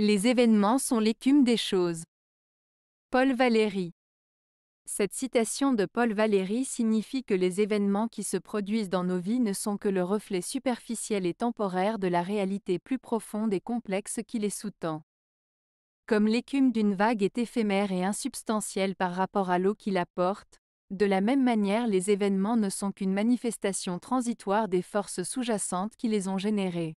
Les événements sont l'écume des choses. Paul Valéry. Cette citation de Paul Valéry signifie que les événements qui se produisent dans nos vies ne sont que le reflet superficiel et temporaire de la réalité plus profonde et complexe qui les sous-tend. Comme l'écume d'une vague est éphémère et insubstantielle par rapport à l'eau qui la porte, de la même manière les événements ne sont qu'une manifestation transitoire des forces sous-jacentes qui les ont générées.